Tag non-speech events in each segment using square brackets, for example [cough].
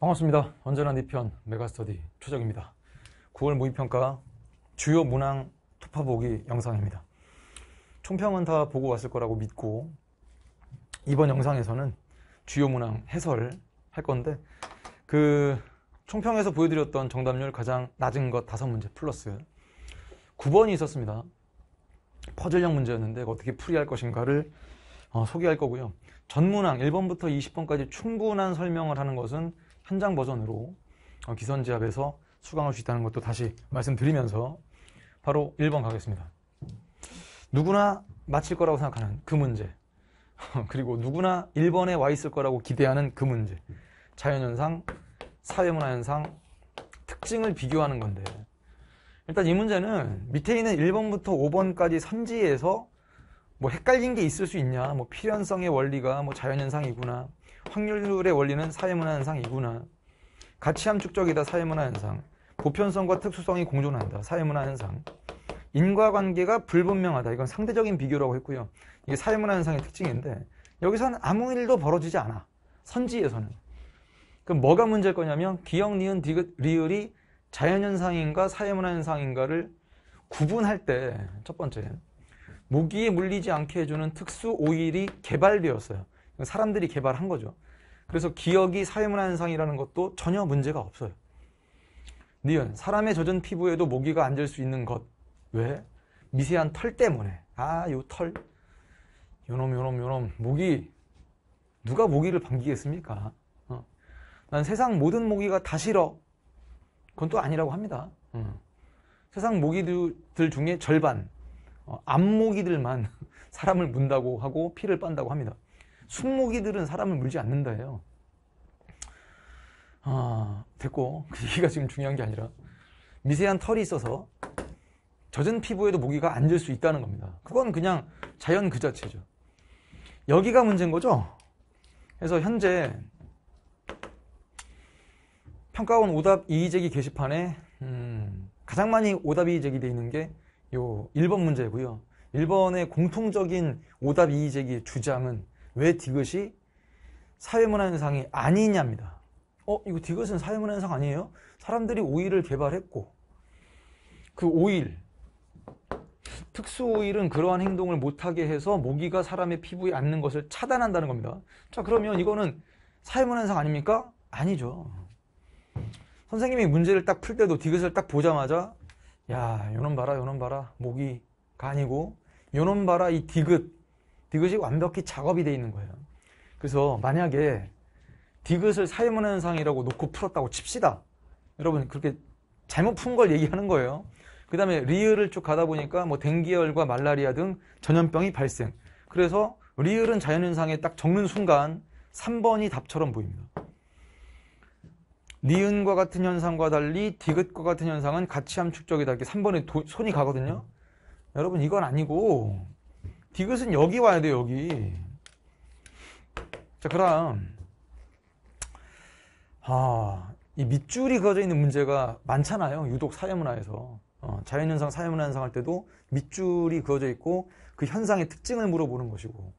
반갑습니다. 언제나 네편 메가스터디 초정입니다 9월 모의평가 주요 문항 토파보기 영상입니다. 총평은 다 보고 왔을 거라고 믿고 이번 영상에서는 주요 문항 해설 을할 건데 그 총평에서 보여드렸던 정답률 가장 낮은 것 다섯 문제 플러스 9번이 있었습니다. 퍼즐형 문제였는데 어떻게 풀이할 것인가를 어, 소개할 거고요. 전문항 1번부터 20번까지 충분한 설명을 하는 것은 현장 버전으로 어, 기선제압에서 수강할 수 있다는 것도 다시 말씀드리면서 바로 1번 가겠습니다. 누구나 맞힐 거라고 생각하는 그 문제 [laughs] 그리고 누구나 1번에 와 있을 거라고 기대하는 그 문제 자연현상, 사회문화현상, 특징을 비교하는 건데 일단 이 문제는 밑에 있는 1번부터 5번까지 선지에서 뭐 헷갈린 게 있을 수 있냐 뭐 필연성의 원리가 뭐 자연현상이구나 확률의 원리는 사회문화현상이구나 가치함축적이다 사회문화현상 보편성과 특수성이 공존한다 사회문화현상 인과관계가 불분명하다 이건 상대적인 비교라고 했고요 이게 사회문화현상의 특징인데 여기서는 아무 일도 벌어지지 않아 선지에서는 그럼 뭐가 문제일 거냐면 기억, 니은, 리을이 자연현상인가 사회문화현상인가를 구분할 때 첫 번째 모기에 물리지 않게 해주는 특수 오일이 개발되었어요. 그러니까 사람들이 개발한 거죠. 그래서 기억이 사회문화 현상이라는 것도 전혀 문제가 없어요. 니은 사람의 젖은 피부에도 모기가 앉을 수 있는 것. 왜? 미세한 털 때문에. 아, 요 털. 요놈, 요놈, 요놈. 모기. 누가 모기를 반기겠습니까? 어. 난 세상 모든 모기가 다 싫어. 그건 또 아니라고 합니다. 어. 세상 모기들 중에 절반, 암모기들만 어, [laughs] 사람을 문다고 하고 피를 빤다고 합니다. 순모기들은 사람을 물지 않는다 해요. 아, 됐고. 그 [laughs] 얘기가 지금 중요한 게 아니라 미세한 털이 있어서 젖은 피부에도 모기가 앉을 수 있다는 겁니다. 그건 그냥 자연 그 자체죠. 여기가 문제인 거죠. 그래서 현재 평가원 오답 이의제기 게시판에 음, 가장 많이 오답이 제기되어 있는 게요 1번 문제고요. 1번의 공통적인 오답 이의제기 주장은 왜 디귿이 사회문화현상이 아니냐입니다. 어, 이거 디귿은 사회문화현상 아니에요? 사람들이 오일을 개발했고 그 오일, 특수 오일은 그러한 행동을 못하게 해서 모기가 사람의 피부에 앉는 것을 차단한다는 겁니다. 자, 그러면 이거는 사회문화현상 아닙니까? 아니죠. 선생님이 문제를 딱 풀 때도 디귿을 딱 보자마자 야, 요놈 봐라, 요놈 봐라. 목이 간이고, 요놈 봐라, 이 디귿. 디귿이 완벽히 작업이 돼 있는 거예요. 그래서 만약에 디귿을 사회문현상이라고 놓고 풀었다고 칩시다. 여러분, 그렇게 잘못 푼 걸 얘기하는 거예요. 그 다음에 리을을 쭉 가다 보니까 뭐 댕기열과 말라리아 등 전염병이 발생. 그래서 리을은 자연현상에 딱 적는 순간 3번이 답처럼 보입니다. 니은과 같은 현상과 달리 디귿과 같은 현상은 같이 함축적이다. 이렇게 3번에 도, 손이 가거든요. 여러분 이건 아니고 디귿은 여기 와야 돼요. 여기. 자 그럼 아, 이 밑줄이 그어져 있는 문제가 많잖아요. 유독 사회문화에서. 어, 자연현상, 사회문화 현상 할 때도 밑줄이 그어져 있고 그 현상의 특징을 물어보는 것이고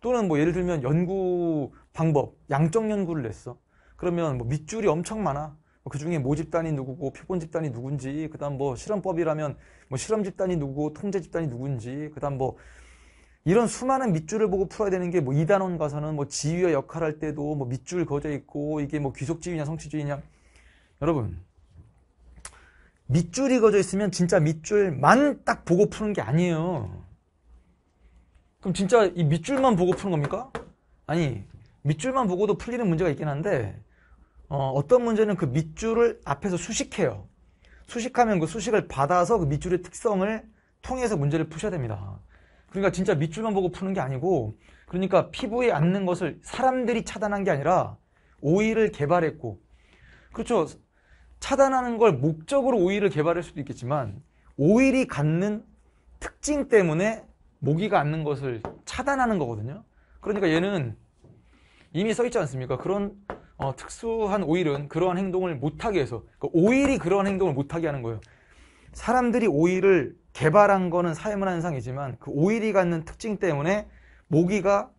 또는 뭐 예를 들면 연구 방법, 양적 연구를 냈어. 그러면 뭐 밑줄이 엄청 많아. 뭐 그 중에 모 집단이 누구고 표본 집단이 누군지, 그다음 뭐 실험법이라면 뭐 실험 집단이 누구고 통제 집단이 누군지, 그다음 뭐 이런 수많은 밑줄을 보고 풀어야 되는 게 뭐 이단원 가서는 뭐 지위와 역할할 때도 뭐 밑줄 거져 있고 이게 뭐 귀속지위냐 성취지위냐 여러분 밑줄이 거져 있으면 진짜 밑줄만 딱 보고 푸는 게 아니에요. 그럼 진짜 이 밑줄만 보고 푸는 겁니까? 아니 밑줄만 보고도 풀리는 문제가 있긴 한데 어, 어떤 문제는 그 밑줄을 앞에서 수식해요. 수식하면 그 수식을 받아서 그 밑줄의 특성을 통해서 문제를 푸셔야 됩니다. 그러니까 진짜 밑줄만 보고 푸는 게 아니고 그러니까 피부에 앉는 것을 사람들이 차단한 게 아니라 오이를 개발했고 그렇죠. 차단하는 걸 목적으로 오이를 개발할 수도 있겠지만 오일이 갖는 특징 때문에 모기가 앉는 것을 차단하는 거거든요. 그러니까 얘는 이미 써 있지 않습니까? 그런 어, 특수한 오일은 그러한 행동을 못하게 해서 그러니까 오일이 그러한 행동을 못하게 하는 거예요. 사람들이 오일을 개발한 거는 삶은 한상이지만 그 오일이 갖는 특징 때문에 모기가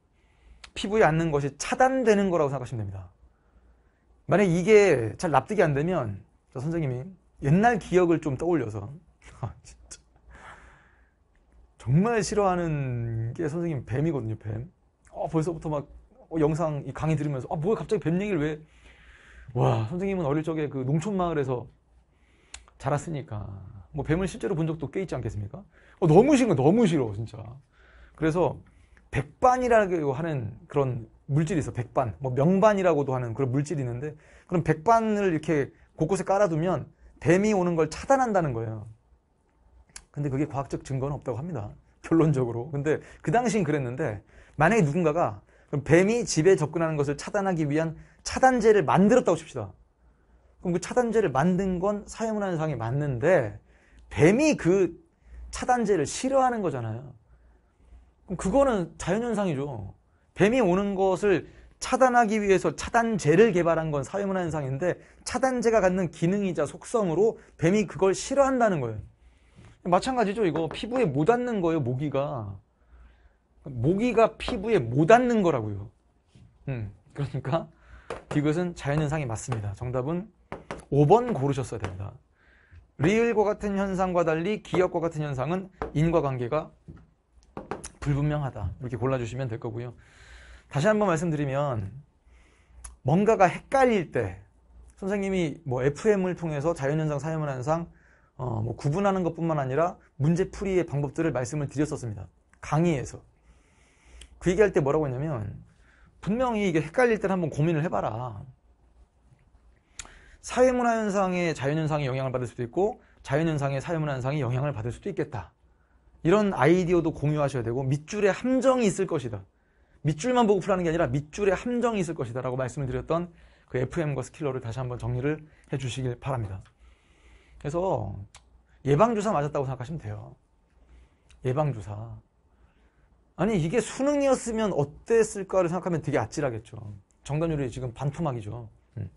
피부에 앉는 것이 차단되는 거라고 생각하시면 됩니다. 만약 이게 잘 납득이 안 되면 저 선생님이 옛날 기억을 좀 떠올려서 [laughs] 아, 진짜 정말 싫어하는 게 선생님 뱀이거든요 뱀. 어 벌써부터 막 어, 영상 이 강의 들으면서 아 뭐야 갑자기 뱀 얘기를 왜? 와 선생님은 어릴 적에 그 농촌 마을에서 자랐으니까 뭐 뱀을 실제로 본 적도 꽤 있지 않겠습니까? 어, 너무 싫은 거 너무 싫어 진짜. 그래서 백반이라고 하는 그런 물질이 있어 백반 뭐 명반이라고도 하는 그런 물질이 있는데 그럼 백반을 이렇게 곳곳에 깔아두면 뱀이 오는 걸 차단한다는 거예요. 근데 그게 과학적 증거는 없다고 합니다. 결론적으로. 근데 그 당시엔 그랬는데 만약에 누군가가 그럼 뱀이 집에 접근하는 것을 차단하기 위한 차단제를 만들었다고 칩시다. 그럼 그 차단제를 만든 건 사회문화현상이 맞는데 뱀이 그 차단제를 싫어하는 거잖아요. 그럼 그거는 자연현상이죠. 뱀이 오는 것을 차단하기 위해서 차단제를 개발한 건 사회문화현상인데 차단제가 갖는 기능이자 속성으로 뱀이 그걸 싫어한다는 거예요. 마찬가지죠. 이거 피부에 못 앉는 거예요, 모기가. 모기가 피부에 못 앉는 거라고요. 음, 그러니까 이것은 자연현상이 맞습니다. 정답은 5번 고르셨어야 됩니다. 리을과 같은 현상과 달리 기억과 같은 현상은 인과관계가 불분명하다. 이렇게 골라주시면 될 거고요. 다시 한번 말씀드리면 뭔가가 헷갈릴 때 선생님이 뭐 FM을 통해서 자연현상, 사연현상 회 어, 뭐 구분하는 것뿐만 아니라 문제풀이의 방법들을 말씀을 드렸었습니다. 강의에서. 그 얘기할 때 뭐라고 했냐면 분명히 이게 헷갈릴 때 한번 고민을 해봐라. 사회문화 현상에 자연현상이 영향을 받을 수도 있고 자연현상에 사회문화 현상이 영향을 받을 수도 있겠다. 이런 아이디어도 공유하셔야 되고 밑줄에 함정이 있을 것이다. 밑줄만 보고 풀라는 게 아니라 밑줄에 함정이 있을 것이다 라고 말씀을 드렸던 그 FM과 스킬러를 다시 한번 정리를 해 주시길 바랍니다. 그래서 예방주사 맞았다고 생각하시면 돼요. 예방주사. 아니 이게 수능이었으면 어땠을까를 생각하면 되게 아찔하겠죠. 정답률이 지금 반토막이죠. 음.